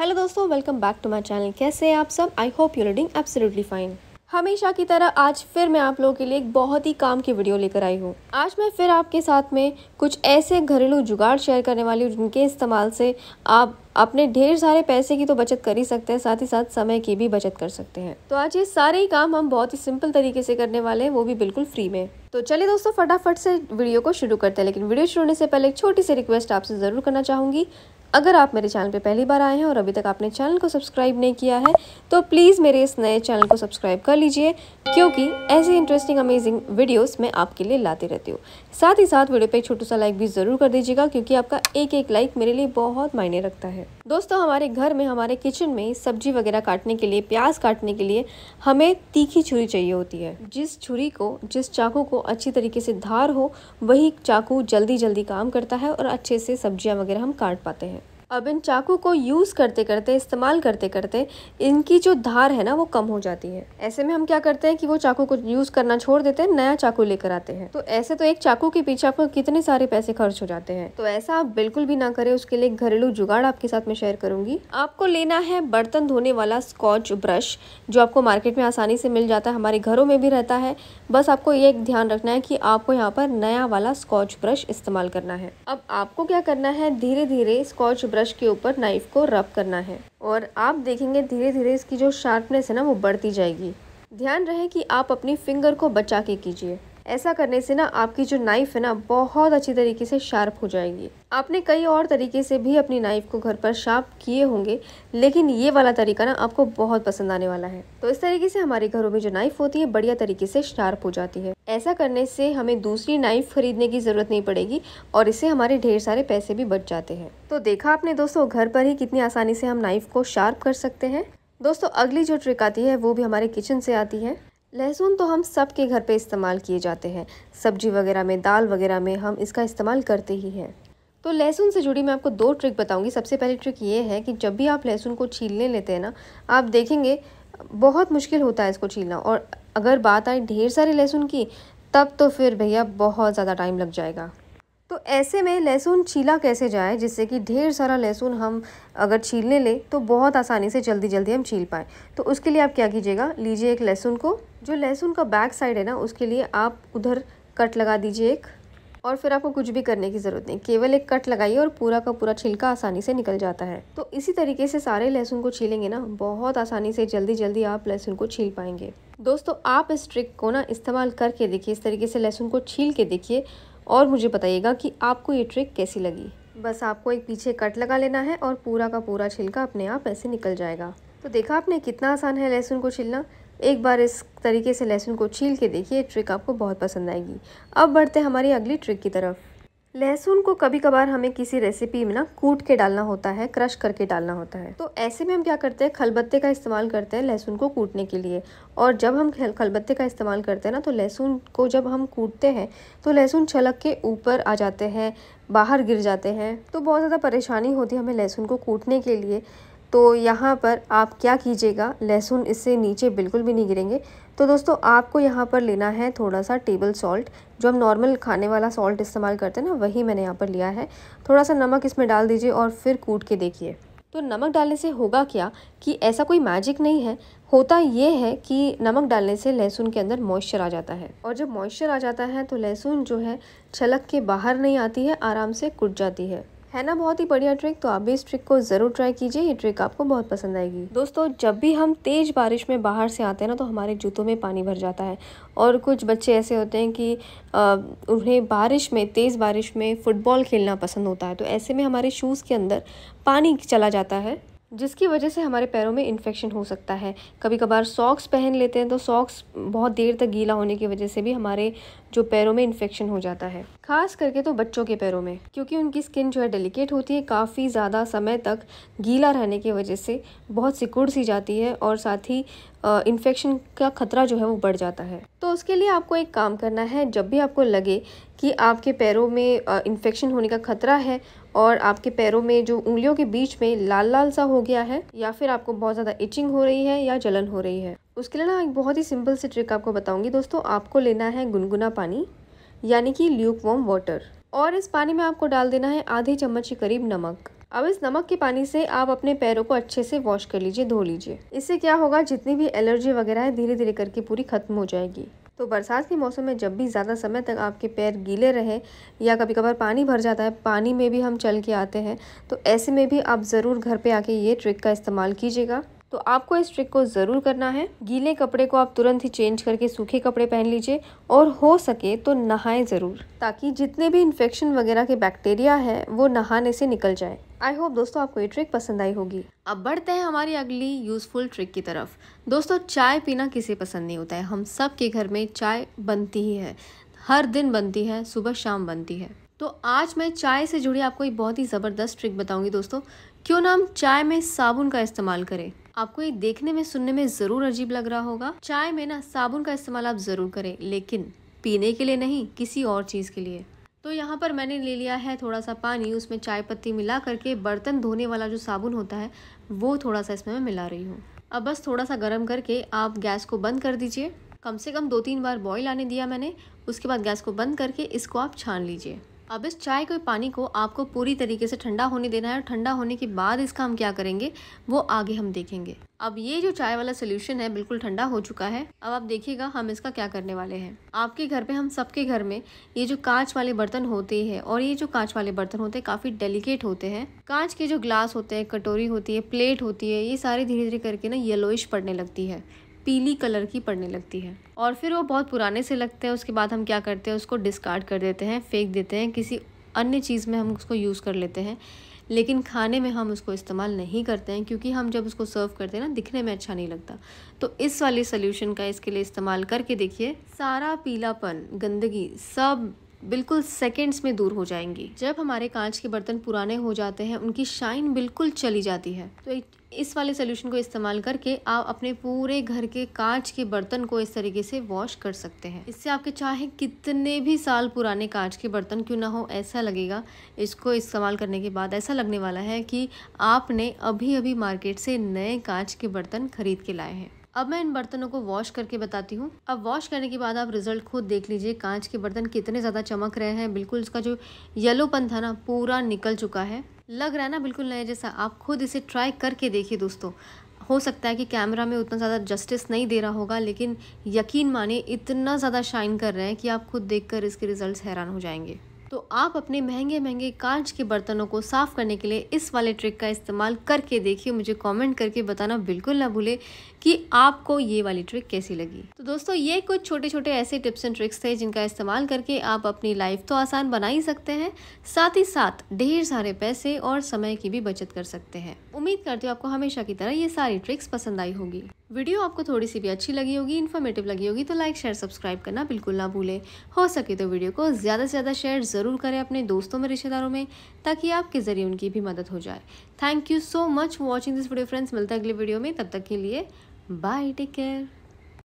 Hello दोस्तों welcome back to my channel कैसे हैं आप सब I hope you reading absolutely fine हमेशा की तरह आज फिर मैं आप लोगों के लिए एक बहुत ही काम की वीडियो लेकर आई हूँ आज मैं फिर आपके साथ में कुछ ऐसे घरेलू जुगाड़ शेयर करने वाली हूँ जिनके इस्तेमाल से आप अपने ढेर सारे पैसे की तो बचत कर ही सकते हैं साथ ही साथ समय की भी बचत कर सकते हैं तो आज ये सारे ही काम हम बहुत ही सिंपल तरीके से करने वाले हैं वो भी बिल्कुल फ्री में तो चलिए दोस्तों फटाफट से वीडियो को शुरू करते हैं लेकिन वीडियो शुरू होने से पहले एक छोटी सी रिक्वेस्ट आपसे ज़रूर करना चाहूंगी अगर आप मेरे चैनल पर पहली बार आए हैं और अभी तक आपने चैनल को सब्सक्राइब नहीं किया है तो प्लीज़ मेरे इस नए चैनल को सब्सक्राइब कर लीजिए क्योंकि ऐसी इंटरेस्टिंग अमेजिंग वीडियोस मैं आपके लिए लाती रहती हूँ साथ ही साथ वीडियो पे एक छोटा सा लाइक भी ज़रूर कर दीजिएगा क्योंकि आपका एक एक लाइक मेरे लिए बहुत मायने रखता है दोस्तों हमारे घर में हमारे किचन में सब्जी वगैरह काटने के लिए प्याज काटने के लिए हमें तीखी छुरी चाहिए होती है जिस छुरी को जिस चाकू को अच्छी तरीके से धार हो वही चाकू जल्दी जल्दी काम करता है और अच्छे से सब्जियाँ वगैरह हम काट पाते हैं अब इन चाकू को यूज़ करते करते इस्तेमाल करते करते इनकी जो धार है ना वो कम हो जाती है ऐसे में हम क्या करते हैं कि वो चाकू को यूज़ करना छोड़ देते हैं नया चाकू लेकर आते हैं तो ऐसे तो एक चाकू के पीछे आपको कितने सारे पैसे खर्च हो जाते हैं तो ऐसा आप बिल्कुल भी ना करें उसके लिए घरेलू जुगाड़ आपके साथ में शेयर करूंगी आपको लेना है बर्तन धोने वाला स्कॉच ब्रश जो आपको मार्केट में आसानी से मिल जाता है हमारे घरों में भी रहता है बस आपको ये ध्यान रखना है कि आपको यहाँ पर नया वाला स्कॉच ब्रश इस्तेमाल करना है अब आपको क्या करना है धीरे धीरे स्कॉच ब्रश के ऊपर नाइफ़ को रब करना है और आप देखेंगे धीरे धीरे इसकी जो शार्पनेस है ना वो बढ़ती जाएगी ध्यान रहे कि आप अपनी फिंगर को बचा के कीजिए ऐसा करने से ना आपकी जो नाइफ़ है ना बहुत अच्छी तरीके से शार्प हो जाएगी आपने कई और तरीके से भी अपनी नाइफ़ को घर पर शार्प किए होंगे लेकिन ये वाला तरीका ना आपको बहुत पसंद आने वाला है तो इस तरीके से हमारे घरों में जो नाइफ़ होती है बढ़िया तरीके से शार्प हो जाती है ऐसा करने से हमें दूसरी नाइफ़ खरीदने की ज़रूरत नहीं पड़ेगी और इससे हमारे ढेर सारे पैसे भी बच जाते हैं तो देखा आपने दोस्तों घर पर ही कितनी आसानी से हम नाइफ़ को शार्प कर सकते हैं दोस्तों अगली जो ट्रिक आती है वो भी हमारे किचन से आती है लहसुन तो हम सब के घर पे इस्तेमाल किए जाते हैं सब्जी वगैरह में दाल वगैरह में हम इसका इस्तेमाल करते ही हैं तो लहसुन से जुड़ी मैं आपको दो ट्रिक बताऊंगी सबसे पहली ट्रिक ये है कि जब भी आप लहसुन को छीलने लेते हैं ना आप देखेंगे बहुत मुश्किल होता है इसको छीलना और अगर बात आए ढेर सारे लहसुन की तब तो फिर भैया बहुत ज़्यादा टाइम लग जाएगा तो ऐसे में लहसुन छीला कैसे जाए जिससे कि ढेर सारा लहसुन हम अगर छीलने ले तो बहुत आसानी से जल्दी जल्दी हम छील पाएँ तो उसके लिए आप क्या कीजिएगा लीजिए एक लहसुन को जो लहसुन का बैक साइड है ना उसके लिए आप उधर कट लगा दीजिए एक और फिर आपको कुछ भी करने की ज़रूरत नहीं केवल एक कट लगाइए और पूरा का पूरा छिलका आसानी से निकल जाता है तो इसी तरीके से सारे लहसुन को छीलेंगे ना बहुत आसानी से जल्दी जल्दी आप लहसुन को छील पाएंगे दोस्तों आप इस ट्रिक को ना इस्तेमाल करके देखिए इस तरीके से लहसुन को छील के देखिए और मुझे बताइएगा कि आपको ये ट्रिक कैसी लगी बस आपको एक पीछे कट लगा लेना है और पूरा का पूरा छिलका अपने आप ऐसे निकल जाएगा तो देखा आपने कितना आसान है लहसुन को छिलना एक बार इस तरीके से लहसुन को छील के देखिए ट्रिक आपको बहुत पसंद आएगी अब बढ़ते हमारी अगली ट्रिक की तरफ लहसुन को कभी कभार हमें किसी रेसिपी में ना कूट के डालना होता है क्रश करके डालना होता है तो ऐसे में हम क्या करते हैं खलबत्ते का इस्तेमाल करते हैं लहसुन को कूटने के लिए और जब हम खलबत्ते का इस्तेमाल करते हैं ना तो लहसुन को जब हम कूटते हैं तो लहसुन छलक के ऊपर आ जाते हैं बाहर गिर जाते हैं तो बहुत ज़्यादा परेशानी होती है हमें लहसुन को कूटने के लिए तो यहाँ पर आप क्या कीजिएगा लहसुन इससे नीचे बिल्कुल भी नहीं गिरेंगे तो दोस्तों आपको यहाँ पर लेना है थोड़ा सा टेबल सॉल्ट जो हम नॉर्मल खाने वाला सॉल्ट इस्तेमाल करते हैं ना वही मैंने यहाँ पर लिया है थोड़ा सा नमक इसमें डाल दीजिए और फिर कूट के देखिए तो नमक डालने से होगा क्या कि ऐसा कोई मैजिक नहीं है होता ये है कि नमक डालने से लहसुन के अंदर मॉइस्चर आ जाता है और जब मॉइस्चर आ जाता है तो लहसुन जो है छलक के बाहर नहीं आती है आराम से कुट जाती है है ना बहुत ही बढ़िया ट्रिक तो आप भी इस ट्रिक को ज़रूर ट्राई कीजिए ये ट्रिक आपको बहुत पसंद आएगी दोस्तों जब भी हम तेज़ बारिश में बाहर से आते हैं ना तो हमारे जूतों में पानी भर जाता है और कुछ बच्चे ऐसे होते हैं कि उन्हें बारिश में तेज़ बारिश में फ़ुटबॉल खेलना पसंद होता है तो ऐसे में हमारे शूज़ के अंदर पानी चला जाता है जिसकी वजह से हमारे पैरों में इन्फेक्शन हो सकता है कभी कभार सॉक्स पहन लेते हैं तो सॉक्स बहुत देर तक गीला होने की वजह से भी हमारे जो पैरों में इन्फेक्शन हो जाता है खास करके तो बच्चों के पैरों में क्योंकि उनकी स्किन जो है डेलिकेट होती है काफ़ी ज़्यादा समय तक गीला रहने की वजह से बहुत सिकुड़ सी जाती है और साथ ही इन्फेक्शन का ख़तरा जो है वो बढ़ जाता है तो उसके लिए आपको एक काम करना है जब भी आपको लगे कि आपके पैरों में इन्फेक्शन होने का खतरा है और आपके पैरों में जो उंगलियों के बीच में लाल लाल सा हो गया है या फिर आपको बहुत ज़्यादा इचिंग हो रही है या जलन हो रही है उसके लिए ना एक बहुत ही सिंपल सी ट्रिक आपको बताऊंगी दोस्तों आपको लेना है गुनगुना पानी यानी कि ल्यूक वॉम वाटर और इस पानी में आपको डाल देना है आधे चम्मच के करीब नमक अब इस नमक के पानी से आप अपने पैरों को अच्छे से वॉश कर लीजिए धो लीजिए इससे क्या होगा जितनी भी एलर्जी वगैरह है धीरे धीरे करके पूरी ख़त्म हो जाएगी तो बरसात के मौसम में जब भी ज़्यादा समय तक आपके पैर गीले रहे या कभी कभार पानी भर जाता है पानी में भी हम चल के आते हैं तो ऐसे में भी आप ज़रूर घर पे आके ये ट्रिक का इस्तेमाल कीजिएगा तो आपको इस ट्रिक को ज़रूर करना है गीले कपड़े को आप तुरंत ही चेंज करके सूखे कपड़े पहन लीजिए और हो सके तो नहाएं ज़रूर ताकि जितने भी इन्फेक्शन वगैरह के बैक्टीरिया हैं वो नहाने से निकल जाए आई होप दोस्तों आपको ये ट्रिक पसंद आई होगी अब बढ़ते हैं हमारी अगली यूज़फुल ट्रिक की तरफ दोस्तों चाय पीना किसे पसंद नहीं होता है हम सब के घर में चाय बनती ही है हर दिन बनती है सुबह शाम बनती है तो आज मैं चाय से जुड़ी आपको एक बहुत ही ज़बरदस्त ट्रिक बताऊंगी दोस्तों क्यों ना हम चाय में साबुन का इस्तेमाल करें आपको ये देखने में सुनने में ज़रूर अजीब लग रहा होगा चाय में ना साबुन का इस्तेमाल आप ज़रूर करें लेकिन पीने के लिए नहीं किसी और चीज़ के लिए तो यहाँ पर मैंने ले लिया है थोड़ा सा पानी उसमें चाय पत्ती मिला करके बर्तन धोने वाला जो साबुन होता है वो थोड़ा सा इसमें मैं मिला रही हूँ अब बस थोड़ा सा गर्म करके आप गैस को बंद कर दीजिए कम से कम दो तीन बार बॉईल आने दिया मैंने उसके बाद गैस को बंद करके इसको आप छान लीजिए अब इस चाय के पानी को आपको पूरी तरीके से ठंडा होने देना है और ठंडा होने के बाद इसका हम क्या करेंगे वो आगे हम देखेंगे अब ये जो चाय वाला सोल्यूशन है बिल्कुल ठंडा हो चुका है अब आप देखिएगा हम इसका क्या करने वाले हैं आपके घर पे हम सबके घर में ये जो कांच वाले बर्तन होते हैं और ये जो कांच वाले बर्तन होते हैं काफ़ी डेलीकेट होते हैं कांच के जो ग्लास होते हैं कटोरी होती है प्लेट होती है ये सारी धीरे धीरे करके ना येलोइश पड़ने लगती है पीली कलर की पड़ने लगती है और फिर वो बहुत पुराने से लगते हैं उसके बाद हम क्या करते हैं उसको डिस्कार्ड कर देते हैं फेंक देते हैं किसी अन्य चीज़ में हम उसको यूज़ कर लेते हैं लेकिन खाने में हम उसको इस्तेमाल नहीं करते हैं क्योंकि हम जब उसको सर्व करते हैं ना दिखने में अच्छा नहीं लगता तो इस वाले सोल्यूशन का इसके लिए इस्तेमाल करके देखिए सारा पीलापन गंदगी सब बिल्कुल सेकेंड्स में दूर हो जाएंगी जब हमारे कांच के बर्तन पुराने हो जाते हैं उनकी शाइन बिल्कुल चली जाती है तो इस वाले सोल्यूशन को इस्तेमाल करके आप अपने पूरे घर के कांच के बर्तन को इस तरीके से वॉश कर सकते हैं इससे आपके चाहे कितने भी साल पुराने कांच के बर्तन क्यों ना हो ऐसा लगेगा इसको इस्तेमाल करने के बाद ऐसा लगने वाला है कि आपने अभी अभी मार्केट से नए कांच के बर्तन खरीद के लाए हैं अब मैं इन बर्तनों को वॉश करके बताती हूँ अब वॉश करने के बाद आप रिजल्ट खुद देख लीजिए कांच के बर्तन कितने ज़्यादा चमक रहे हैं बिल्कुल उसका जो येलोपन था ना पूरा निकल चुका है लग रहा है ना बिल्कुल नया जैसा आप खुद इसे ट्राई करके देखिए दोस्तों हो सकता है कि कैमरा में उतना ज़्यादा जस्टिस नहीं दे रहा होगा लेकिन यकीन माने इतना ज़्यादा शाइन कर रहे हैं कि आप खुद देख इसके रिजल्ट हैरान हो जाएंगे तो आप अपने महंगे महंगे कांच के बर्तनों को साफ़ करने के लिए इस वाले ट्रिक का इस्तेमाल करके देखिए मुझे कमेंट करके बताना बिल्कुल ना भूले कि आपको ये वाली ट्रिक कैसी लगी तो दोस्तों ये कुछ छोटे छोटे ऐसे टिप्स एंड ट्रिक्स थे जिनका इस्तेमाल करके आप अपनी लाइफ तो आसान बना ही सकते हैं साथ ही साथ ढेर सारे पैसे और समय की भी बचत कर सकते हैं उम्मीद करती हूँ आपको हमेशा की तरह ये सारी ट्रिक्स पसंद आई होगी वीडियो आपको थोड़ी सी भी अच्छी लगी होगी इन्फॉर्मेटिव लगी होगी तो लाइक शेयर सब्सक्राइब करना बिल्कुल ना भूलें हो सके तो वीडियो को ज़्यादा से ज़्यादा शेयर ज़रूर करें अपने दोस्तों में रिश्तेदारों में ताकि आपके ज़रिए उनकी भी मदद हो जाए thank you so much watching this video friends मिलते हैं अगले वीडियो में तब तक के लिए Bye, take care.